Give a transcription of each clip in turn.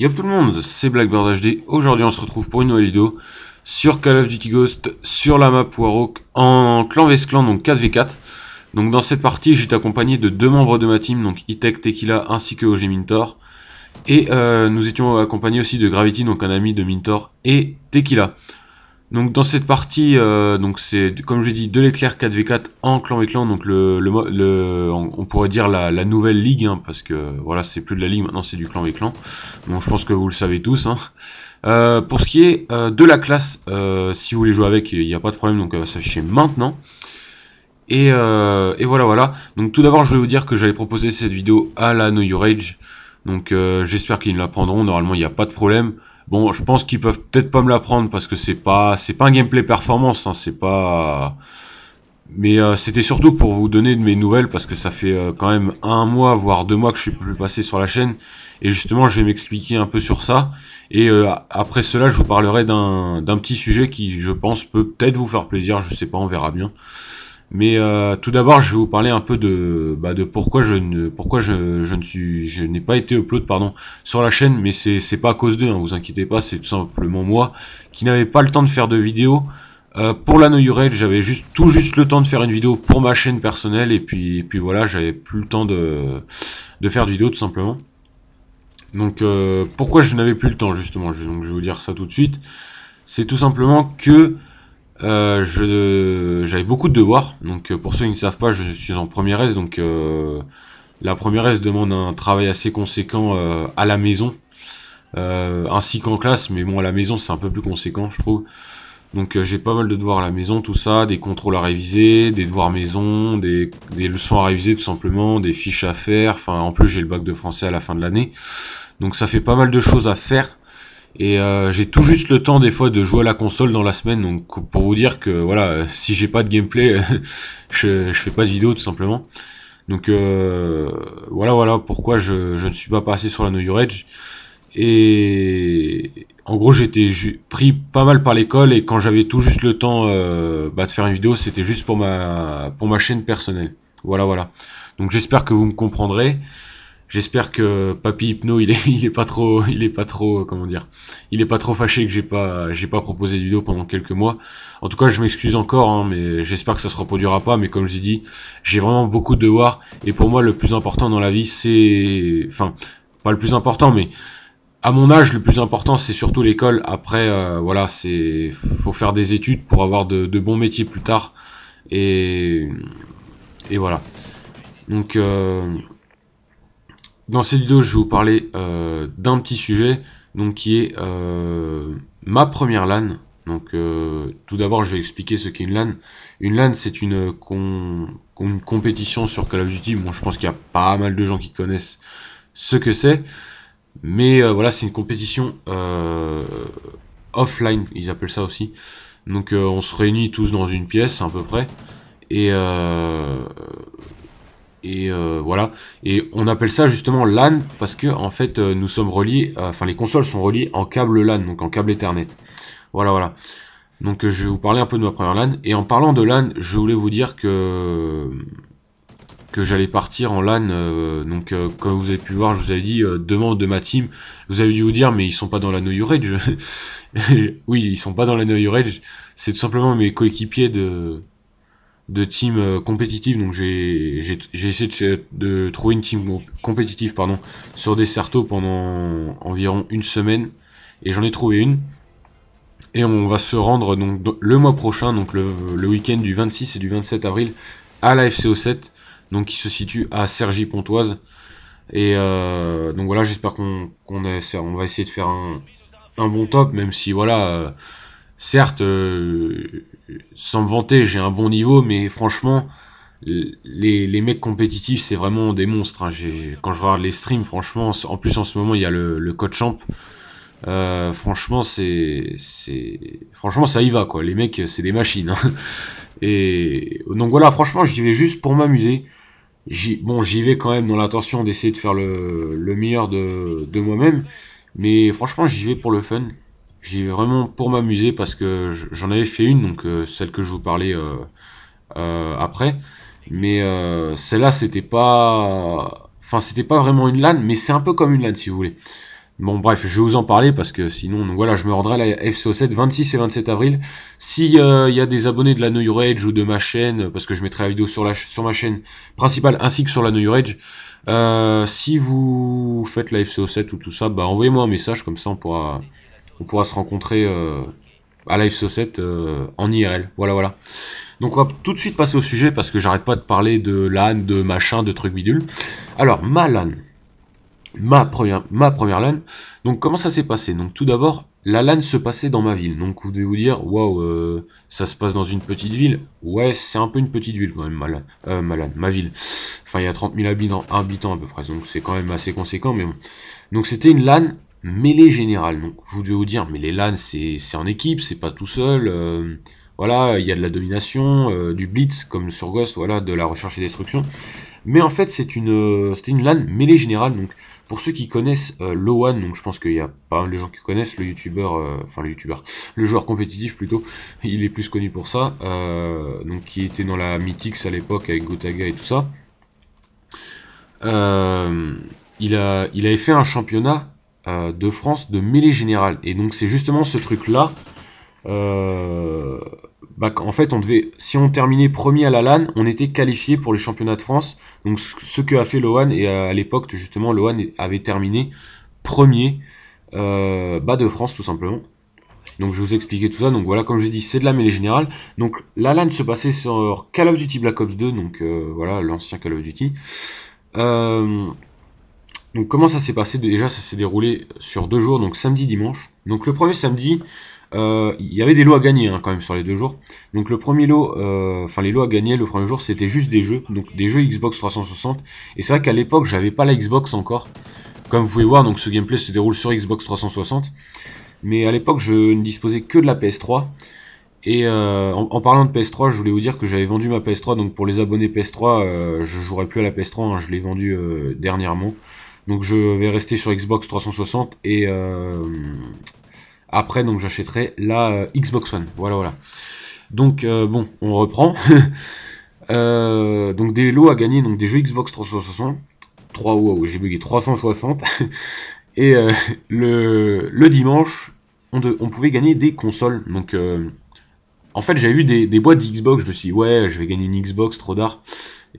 Yop tout le monde, c'est Blackbird HD. Aujourd'hui, on se retrouve pour une nouvelle vidéo sur Call of Duty Ghost, sur la map Warhawk, en clan vs clan, donc 4v4. Donc dans cette partie, j'étais accompagné de deux membres de ma team, donc Itek, Tequila ainsi que OG Mintor. Et euh, nous étions accompagnés aussi de Gravity, donc un ami de Mintor et Tequila. Donc dans cette partie, euh, donc c'est comme j'ai dit de l'éclair 4v4 en clan Véclan. donc le, on, pourrait dire la, nouvelle ligue, hein, parce que voilà c'est plus de la ligue maintenant c'est du clan Véclan. clan. Bon je pense que vous le savez tous. Hein. Euh, pour ce qui est euh, de la classe, si vous voulez jouer avec, il n'y a pas de problème, donc va s'afficher maintenant. Et, voilà voilà. Donc tout d'abord je vais vous dire que j'avais proposé cette vidéo à la Know Your Age. Donc j'espère qu'ils la prendront, normalement il n'y a pas de problème. Bon, je pense qu'ils peuvent peut-être pas me l'apprendre parce que c'est pas, c'est pas un gameplay performance, hein, c'est pas. Mais euh, c'était surtout pour vous donner de mes nouvelles parce que ça fait euh, quand même un mois voire deux mois que je suis plus passé sur la chaîne et justement je vais m'expliquer un peu sur ça et euh, après cela je vous parlerai d'un petit sujet qui je pense peut peut-être vous faire plaisir, je sais pas, on verra bien. Mais euh, tout d'abord, je vais vous parler un peu de, bah, de pourquoi je ne pourquoi je, ne suis je n'ai pas été upload pardon sur la chaîne, mais c'est c'est pas à cause d'eux, hein, vous inquiétez pas, c'est tout simplement moi qui n'avais pas le temps de faire de vidéo euh, pour la New j'avais juste tout juste le temps de faire une vidéo pour ma chaîne personnelle et puis puis voilà, j'avais plus le temps de faire de vidéo tout simplement. Donc euh, pourquoi je n'avais plus le temps justement, donc je vais vous dire ça tout de suite. C'est tout simplement que euh, je, j'avais beaucoup de devoirs, donc euh, pour ceux qui ne savent pas, je suis en première S, donc euh, la première S demande un travail assez conséquent euh, à la maison, euh, ainsi qu'en classe, mais bon, à la maison c'est un peu plus conséquent, je trouve. Donc j'ai pas mal de devoirs à la maison, tout ça, des contrôles à réviser, des devoirs maison, des, des leçons à réviser tout simplement, des fiches à faire, enfin en plus j'ai le bac de français à la fin de l'année, donc ça fait pas mal de choses à faire. Et euh, j'ai tout juste le temps des fois de jouer à la console dans la semaine. Donc pour vous dire que voilà, si j'ai pas de gameplay, je, fais pas de vidéo tout simplement. Donc euh, voilà, voilà pourquoi je, ne suis pas passé sur la No Et en gros, j'étais pris pas mal par l'école et quand j'avais tout juste le temps euh, bah, de faire une vidéo, c'était juste pour ma, pour ma chaîne personnelle. Voilà, voilà. Donc j'espère que vous me comprendrez. J'espère que Papy Hypno, il est, pas trop, il est pas trop, euh, comment dire, il est pas trop fâché que j'ai pas, j'ai pas proposé de vidéo pendant quelques mois. En tout cas, je m'excuse encore, hein, mais j'espère que ça se reproduira pas. Mais comme je l'ai dit, j'ai vraiment beaucoup de devoirs et pour moi, le plus important dans la vie, c'est, enfin, pas le plus important, mais à mon âge, le plus important, c'est surtout l'école. Après, euh, voilà, c'est, faut faire des études pour avoir de, bons métiers plus tard et, et voilà. Donc euh, dans cette vidéo, je vais vous parler euh, d'un petit sujet, donc qui est euh, ma première LAN. Donc, euh, tout d'abord, je vais expliquer ce qu'est une LAN. Une LAN, c'est une, compétition sur Call of Duty. Bon, je pense qu'il y a pas mal de gens qui connaissent ce que c'est, mais voilà, c'est une compétition offline, ils appellent ça aussi. Donc, on se réunit tous dans une pièce à peu près, et et euh, voilà. Et on appelle ça justement LAN parce que en fait euh, nous sommes reliés, euh, enfin les consoles sont reliées en câble LAN, donc en câble Ethernet. Voilà, voilà. Donc je vais vous parler un peu de ma première LAN. Et en parlant de LAN, je voulais vous dire que que j'allais partir en LAN. donc comme vous avez pu voir, je vous avais dit demande de ma team. Vous avez dû vous dire mais ils sont pas dans la No Rage. oui, ils sont pas dans la noyou Rage. C'est tout simplement mes coéquipiers de de team euh, compétitive. Donc j'ai essayé de, trouver une team compétitive pardon, sur des certos pendant environ une semaine. Et j'en ai trouvé une. Et on va se rendre donc le mois prochain, donc le, week-end du 26 et du 27 avril, à la FCO7, donc qui se situe à sergy Pontoise. Et euh, donc voilà, j'espère qu'on va essayer de faire un, un bon top, même si voilà, euh, certes, euh, sans me vanter, j'ai un bon niveau, mais franchement, les, mecs compétitifs, c'est vraiment des monstres. Hein. quand je regarde les streams, franchement, en plus en ce moment, il y a le, le code champ. Euh, franchement, c'est, franchement, ça y va quoi. Les mecs, c'est des machines. Hein. Et donc voilà, franchement, j'y vais juste pour m'amuser. bon, j'y vais quand même dans l'intention d'essayer de faire le, meilleur de moi-même, mais franchement, j'y vais pour le fun. J'y vais vraiment pour m'amuser parce que j'en avais fait une, donc euh, celle que je vous parlais euh, euh, après. Mais celle-là, c'était pas. Enfin, c'était pas vraiment une LAN, mais c'est un peu comme une LAN si vous voulez. Bon, bref, je vais vous en parler parce que sinon, voilà, je me rendrai à la FCO7 26 et 27 avril. S'il y a des abonnés de la New Rage ou de ma chaîne, parce que je mettrai la vidéo sur, la, sur ma chaîne principale ainsi que sur la New Rage, si vous faites la FCO7 ou tout ça, bah envoyez-moi un message, comme ça on pourra, on pourra se rencontrer euh, à Live 7 euh, en IRL. Voilà, voilà. Donc on va tout de suite passer au sujet parce que j'arrête pas de parler de LAN, de machin, de trucs bidule. Alors, ma LAN. Ma première, ma première LAN. Donc comment ça s'est passé Donc tout d'abord, la LAN se passait dans ma ville. Donc vous devez vous dire, waouh, euh, ça se passe dans une petite ville. Ouais, c'est un peu une petite ville quand même, ma LAN, ma, ville. Enfin, il y a 30 000 habitants, habitants à peu près. Donc c'est quand même assez conséquent, mais Donc c'était une LAN mêlée générale. Donc vous devez vous dire, mais les LAN c'est en équipe, c'est pas tout seul. Euh, voilà, il y a de la domination, euh, du blitz comme sur Ghost, voilà, de la recherche et destruction. Mais en fait c'est une, euh, c'était une LAN mêlée générale. Donc pour ceux qui connaissent euh, donc je pense qu'il y a pas mal de gens qui connaissent le youtubeur, enfin le youtubeur, le joueur compétitif plutôt, il est plus connu pour ça, donc qui était dans la Mythics à l'époque avec Gotaga et tout ça. il, a, il avait fait un championnat euh, de France de mêlée générale. Et donc c'est justement ce truc-là. Euh, bah, en fait, on devait, si on terminait premier à la LAN, on était qualifié pour les championnats de France. Donc ce que a fait Lohan, et euh, à, l'époque, justement, Lohan avait terminé premier bas de France, tout simplement. Donc je vous expliquais tout ça. Donc voilà, comme je dit c'est de la mêlée générale. Donc la LAN se passait sur Call of Duty Black Ops 2, donc voilà, l'ancien Call of Duty. Donc comment ça s'est passé Déjà ça s'est déroulé sur deux jours, donc samedi, dimanche. Donc le premier samedi, euh, il y avait des lots à gagner hein, quand même sur les deux jours. Donc le premier lot, euh, enfin les lots à gagner le premier jour, c'était juste des jeux, donc des jeux Xbox 360. Et c'est vrai qu'à l'époque, j'avais pas la Xbox encore. Comme vous pouvez voir, donc ce gameplay se déroule sur Xbox 360. Mais à l'époque, je ne disposais que de la PS3. Et euh, en, parlant de PS3, je voulais vous dire que j'avais vendu ma PS3. Donc pour les abonnés PS3, je jouerai plus à la PS3. Hein, je l'ai vendue dernièrement. Donc je vais rester sur Xbox 360 et euh, après donc j'achèterai la euh, Xbox One. Voilà voilà. Donc euh, bon, on reprend. donc des lots à gagner, donc des jeux Xbox 360. 3 wow, j'ai bugué 360. et le, le, dimanche, on, pouvait gagner des consoles. Donc en fait j'avais eu des, boîtes d'Xbox, je me suis dit ouais je vais gagner une Xbox trop d'art.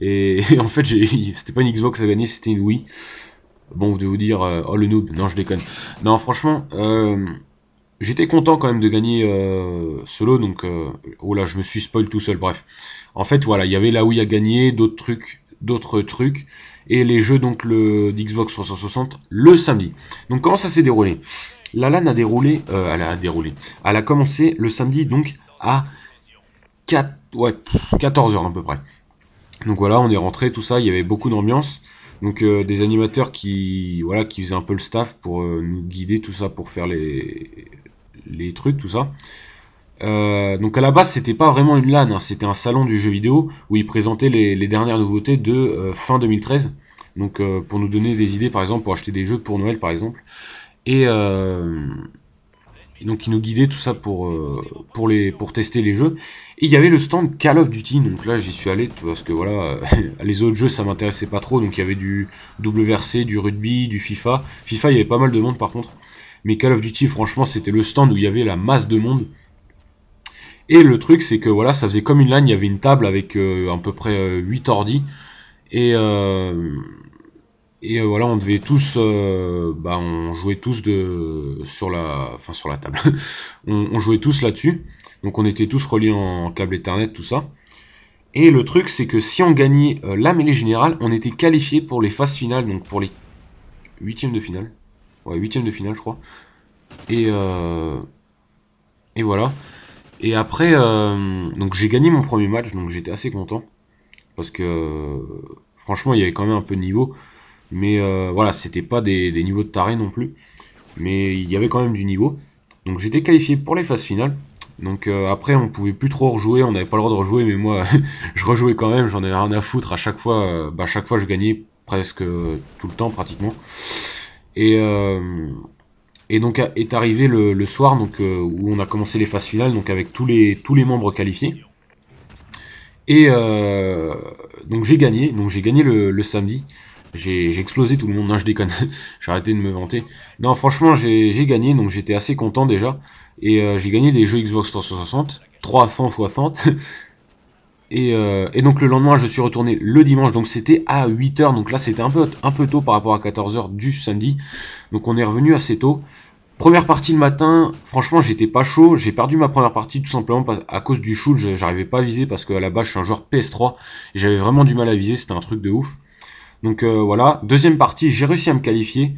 Et, en fait c'était pas une Xbox à gagner, c'était une Wii. Bon, vous devez vous dire, euh, oh le noob, non je déconne. Non, franchement, euh, j'étais content quand même de gagner euh, solo, donc oh là, je me suis spoil tout seul. Bref, en fait, voilà, il y avait là où il y a gagné, d'autres trucs, d'autres trucs, et les jeux donc le d'Xbox 360 le samedi. Donc comment ça s'est déroulé La LAN a déroulé, elle a déroulé, elle a commencé le samedi donc à 14 h à peu près. Donc voilà, on est rentré, tout ça, il y avait beaucoup d'ambiance. Donc euh, des animateurs qui voilà qui faisaient un peu le staff pour euh, nous guider tout ça pour faire les les trucs tout ça. Euh, donc à la base c'était pas vraiment une LAN, hein. c'était un salon du jeu vidéo où ils présentaient les, les dernières nouveautés de fin 2013. Donc pour nous donner des idées par exemple pour acheter des jeux pour Noël par exemple. Et donc il nous guidait tout ça pour, euh, pour, les, pour tester les jeux. Et il y avait le stand Call of Duty, donc là j'y suis allé parce que voilà, euh, les autres jeux ça m'intéressait pas trop, donc il y avait du WRC, du rugby, du FIFA. FIFA il y avait pas mal de monde par contre. Mais Call of Duty franchement c'était le stand où il y avait la masse de monde. Et le truc c'est que voilà, ça faisait comme une ligne il y avait une table avec euh, à peu près 8 ordi. Et euh... Et euh, voilà, on devait tous, euh, bah, on jouait tous de, sur, la, enfin, sur la table. on, jouait tous là-dessus. Donc on était tous reliés en câble Ethernet, tout ça. Et le truc, c'est que si on gagnait euh, la mêlée générale, on était qualifié pour les phases finales, donc pour les huitièmes de finale. Ouais, huitièmes de finale, je crois. Et, et voilà. Et après, donc j'ai gagné mon premier match, donc j'étais assez content. Parce que, franchement, il y avait quand même un peu de niveau. Mais euh, voilà, c'était pas des, niveaux de taré non plus. Mais il y avait quand même du niveau. Donc j'étais qualifié pour les phases finales. Donc euh, après, on pouvait plus trop rejouer, on n'avait pas le droit de rejouer, mais moi, je rejouais quand même, j'en avais rien à foutre. À chaque fois, euh, bah, chaque fois, je gagnais presque tout le temps, pratiquement. Et, donc est arrivé le, soir où on a commencé les phases finales, donc avec tous les, tous les membres qualifiés. Et donc j'ai gagné, donc j'ai gagné le samedi. J'ai explosé tout le monde, non je déconne, j'ai arrêté de me vanter. Non franchement j'ai gagné, donc j'étais assez content déjà. Et euh, j'ai gagné des jeux Xbox 360, 300 fois euh, Et, donc le lendemain je suis retourné le dimanche, donc c'était à 8h, donc là c'était un peu, un peu tôt par rapport à 14h du samedi. Donc on est revenu assez tôt. Première partie le matin, franchement j'étais pas chaud, j'ai perdu ma première partie tout simplement à cause du shoot, j'arrivais pas à viser parce qu'à la base je suis un joueur PS3 et j'avais vraiment du mal à viser, c'était un truc de ouf. Donc euh, voilà, deuxième partie, j'ai réussi à me qualifier.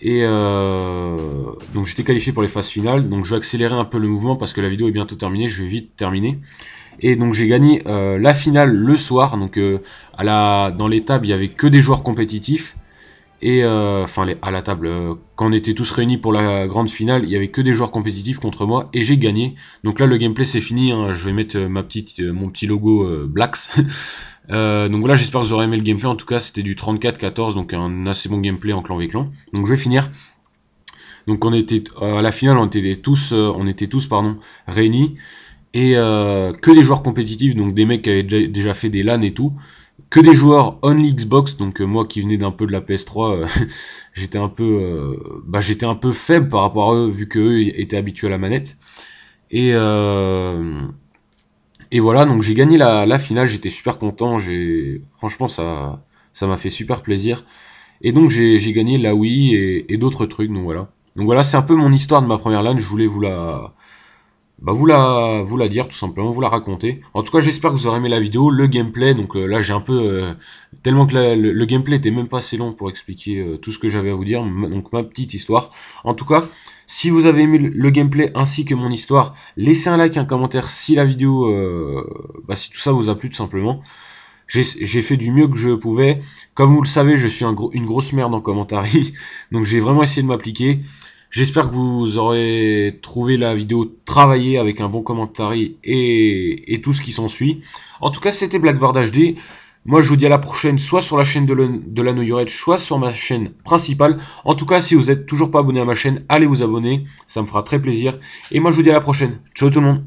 Et euh, donc j'étais qualifié pour les phases finales. Donc je vais accélérer un peu le mouvement parce que la vidéo est bientôt terminée, je vais vite terminer. Et donc j'ai gagné euh, la finale le soir. Donc à la, dans les tables, il n'y avait que des joueurs compétitifs. Et enfin à la table, quand on était tous réunis pour la grande finale, il n'y avait que des joueurs compétitifs contre moi et j'ai gagné. Donc là le gameplay c'est fini, hein. je vais mettre ma petite, mon petit logo Blacks. Euh, donc voilà, j'espère que vous aurez aimé le gameplay. En tout cas, c'était du 34-14, donc un assez bon gameplay en clan avec clan. Donc je vais finir. Donc on était euh, à la finale, on était tous, euh, on était tous pardon, réunis et que des joueurs compétitifs, donc des mecs qui avaient déjà, fait des LAN et tout que des joueurs only Xbox, donc moi qui venais d'un peu de la PS3, j'étais un peu, bah, j'étais un peu faible par rapport à eux vu que étaient habitués à la manette. Et et voilà, donc j'ai gagné la, la finale, j'étais super content, j'ai franchement ça ça m'a fait super plaisir. Et donc j'ai gagné la Wii et, et d'autres trucs, donc voilà. Donc voilà, c'est un peu mon histoire de ma première LAN, je voulais vous la, bah vous la, vous la dire tout simplement, vous la raconter. En tout cas, j'espère que vous aurez aimé la vidéo, le gameplay. Donc euh, là, j'ai un peu euh, tellement que le, gameplay était même pas assez long pour expliquer euh, tout ce que j'avais à vous dire. Donc ma petite histoire. En tout cas, si vous avez aimé le, gameplay ainsi que mon histoire, laissez un like, un commentaire si la vidéo, bah, si tout ça vous a plu tout simplement. J'ai fait du mieux que je pouvais. Comme vous le savez, je suis un gros, une grosse merde en commentaire. donc j'ai vraiment essayé de m'appliquer. J'espère que vous aurez trouvé la vidéo travaillée avec un bon commentaire et, tout ce qui s'ensuit. En tout cas, c'était blackboard HD. Moi, je vous dis à la prochaine, soit sur la chaîne de, la New soit sur ma chaîne principale. En tout cas, si vous n'êtes toujours pas abonné à ma chaîne, allez vous abonner. Ça me fera très plaisir. Et moi, je vous dis à la prochaine. Ciao tout le monde